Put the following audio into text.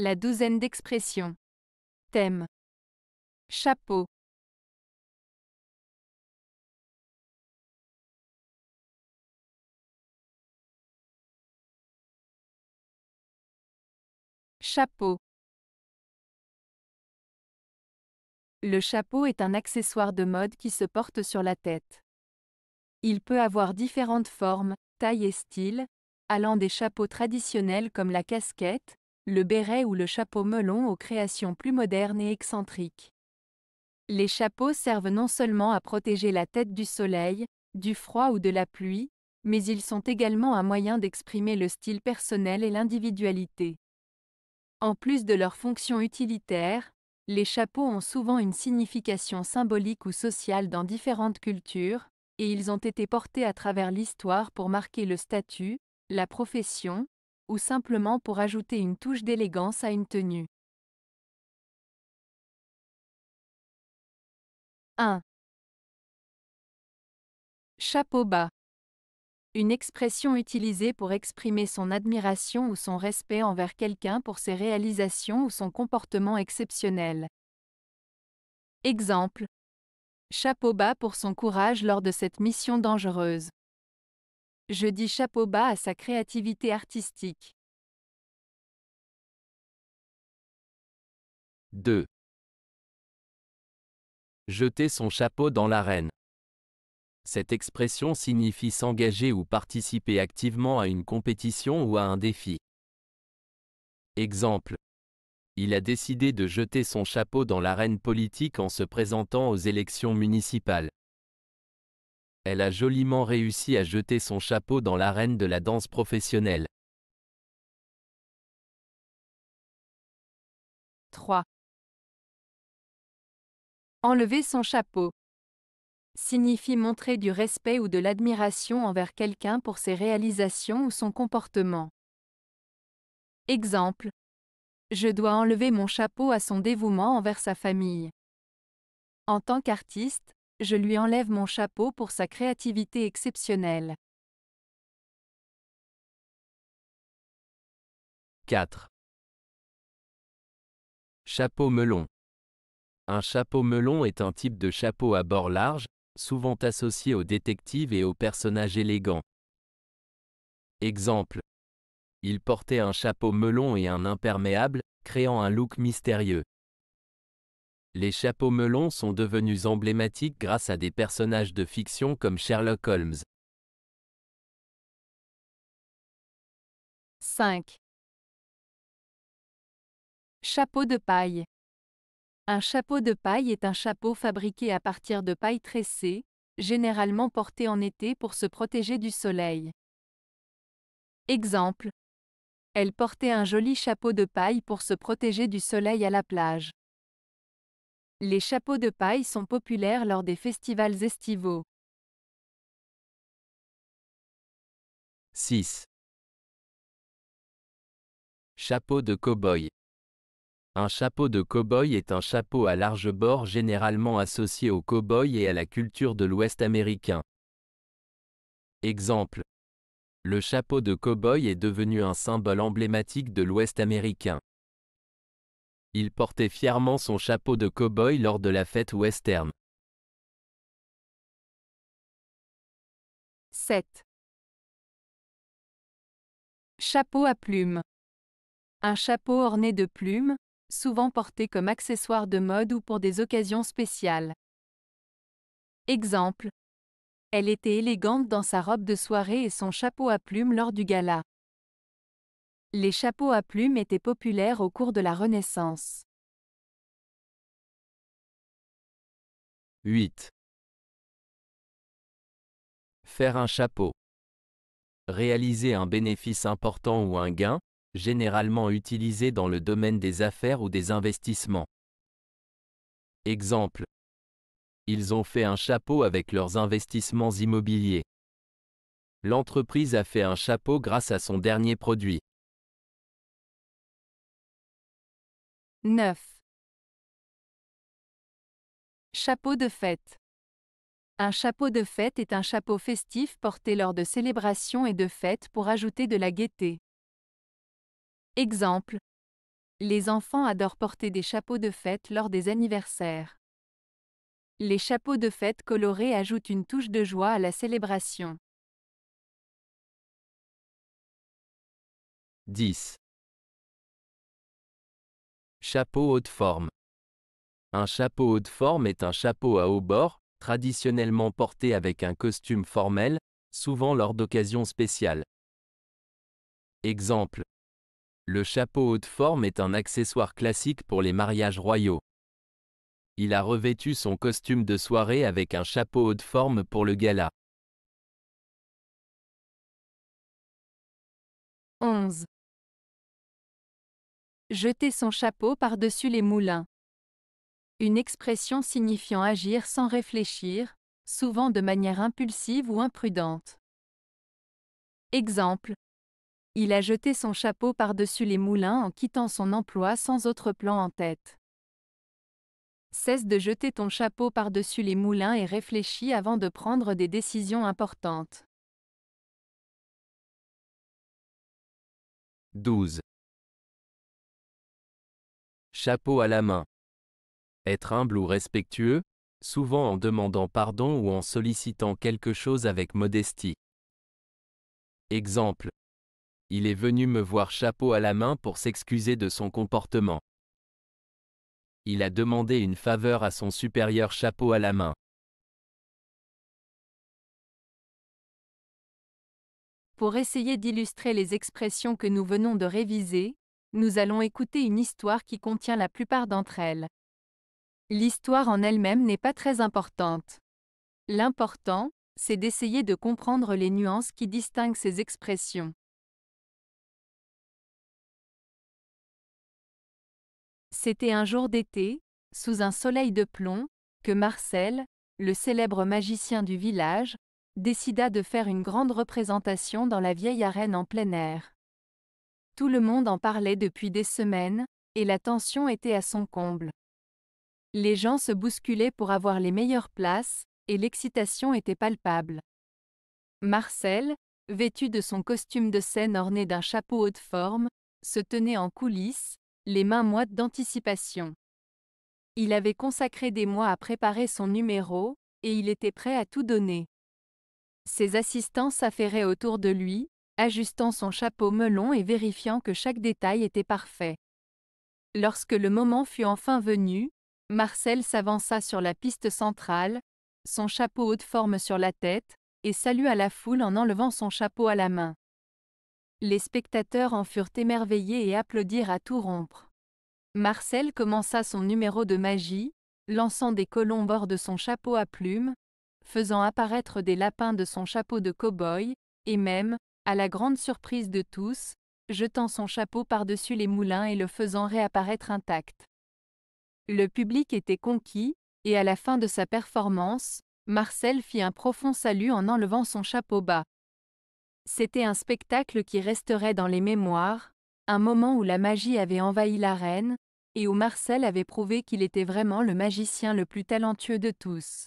La douzaine d'expressions. Thème. Chapeau. Chapeau. Le chapeau est un accessoire de mode qui se porte sur la tête. Il peut avoir différentes formes, tailles et styles, allant des chapeaux traditionnels comme la casquette, le béret ou le chapeau melon aux créations plus modernes et excentriques. Les chapeaux servent non seulement à protéger la tête du soleil, du froid ou de la pluie, mais ils sont également un moyen d'exprimer le style personnel et l'individualité. En plus de leur fonction utilitaire, les chapeaux ont souvent une signification symbolique ou sociale dans différentes cultures, et ils ont été portés à travers l'histoire pour marquer le statut, la profession, ou simplement pour ajouter une touche d'élégance à une tenue. 1. Chapeau bas. Une expression utilisée pour exprimer son admiration ou son respect envers quelqu'un pour ses réalisations ou son comportement exceptionnel. Exemple. Chapeau bas pour son courage lors de cette mission dangereuse. Je dis chapeau bas à sa créativité artistique. 2. Jeter son chapeau dans l'arène. Cette expression signifie s'engager ou participer activement à une compétition ou à un défi. Exemple. Il a décidé de jeter son chapeau dans l'arène politique en se présentant aux élections municipales elle a joliment réussi à jeter son chapeau dans l'arène de la danse professionnelle. 3. Enlever son chapeau signifie montrer du respect ou de l'admiration envers quelqu'un pour ses réalisations ou son comportement. Exemple. Je dois enlever mon chapeau à son dévouement envers sa famille. En tant qu'artiste, je lui enlève mon chapeau pour sa créativité exceptionnelle. 4. Chapeau melon. Un chapeau melon est un type de chapeau à bord large, souvent associé aux détectives et aux personnages élégants. Exemple. Il portait un chapeau melon et un imperméable, créant un look mystérieux. Les chapeaux melons sont devenus emblématiques grâce à des personnages de fiction comme Sherlock Holmes. 5. Chapeau de paille. Un chapeau de paille est un chapeau fabriqué à partir de paille tressée, généralement porté en été pour se protéger du soleil. Exemple. Elle portait un joli chapeau de paille pour se protéger du soleil à la plage. Les chapeaux de paille sont populaires lors des festivals estivaux. 6. Chapeau de cow-boy. Un chapeau de cow-boy est un chapeau à large bord généralement associé au cow-boy et à la culture de l'Ouest américain. Exemple. Le chapeau de cow-boy est devenu un symbole emblématique de l'Ouest américain. Il portait fièrement son chapeau de cow-boy lors de la fête western. 7. Chapeau à plumes. Un chapeau orné de plumes, souvent porté comme accessoire de mode ou pour des occasions spéciales. Exemple. Elle était élégante dans sa robe de soirée et son chapeau à plumes lors du gala. Les chapeaux à plumes étaient populaires au cours de la Renaissance. 8. Faire un chapeau. Réaliser un bénéfice important ou un gain, généralement utilisé dans le domaine des affaires ou des investissements. Exemple. Ils ont fait un chapeau avec leurs investissements immobiliers. L'entreprise a fait un chapeau grâce à son dernier produit. 9. Chapeau de fête. Un chapeau de fête est un chapeau festif porté lors de célébrations et de fêtes pour ajouter de la gaieté. Exemple. Les enfants adorent porter des chapeaux de fête lors des anniversaires. Les chapeaux de fête colorés ajoutent une touche de joie à la célébration. 10. Chapeau haute forme. Un chapeau haute forme est un chapeau à haut bord, traditionnellement porté avec un costume formel, souvent lors d'occasions spéciales. Exemple. Le chapeau haute forme est un accessoire classique pour les mariages royaux. Il a revêtu son costume de soirée avec un chapeau haute forme pour le gala. 11. Jeter son chapeau par-dessus les moulins. Une expression signifiant agir sans réfléchir, souvent de manière impulsive ou imprudente. Exemple. Il a jeté son chapeau par-dessus les moulins en quittant son emploi sans autre plan en tête. Cesse de jeter ton chapeau par-dessus les moulins et réfléchis avant de prendre des décisions importantes. 12. Chapeau à la main. Être humble ou respectueux, souvent en demandant pardon ou en sollicitant quelque chose avec modestie. Exemple. Il est venu me voir chapeau à la main pour s'excuser de son comportement. Il a demandé une faveur à son supérieur chapeau à la main. Pour essayer d'illustrer les expressions que nous venons de réviser, nous allons écouter une histoire qui contient la plupart d'entre elles. L'histoire en elle-même n'est pas très importante. L'important, c'est d'essayer de comprendre les nuances qui distinguent ces expressions. C'était un jour d'été, sous un soleil de plomb, que Marcel, le célèbre magicien du village, décida de faire une grande représentation dans la vieille arène en plein air. Tout le monde en parlait depuis des semaines, et la tension était à son comble. Les gens se bousculaient pour avoir les meilleures places, et l'excitation était palpable. Marcel, vêtu de son costume de scène orné d'un chapeau haute forme, se tenait en coulisses, les mains moites d'anticipation. Il avait consacré des mois à préparer son numéro, et il était prêt à tout donner. Ses assistants s'affairaient autour de lui, ajustant son chapeau melon et vérifiant que chaque détail était parfait. Lorsque le moment fut enfin venu, Marcel s'avança sur la piste centrale, son chapeau haute forme sur la tête, et salua la foule en enlevant son chapeau à la main. Les spectateurs en furent émerveillés et applaudirent à tout rompre. Marcel commença son numéro de magie, lançant des colons bords de son chapeau à plumes, faisant apparaître des lapins de son chapeau de cow-boy, et même, à la grande surprise de tous, jetant son chapeau par-dessus les moulins et le faisant réapparaître intact. Le public était conquis, et à la fin de sa performance, Marcel fit un profond salut en enlevant son chapeau bas. C'était un spectacle qui resterait dans les mémoires, un moment où la magie avait envahi la reine, et où Marcel avait prouvé qu'il était vraiment le magicien le plus talentueux de tous.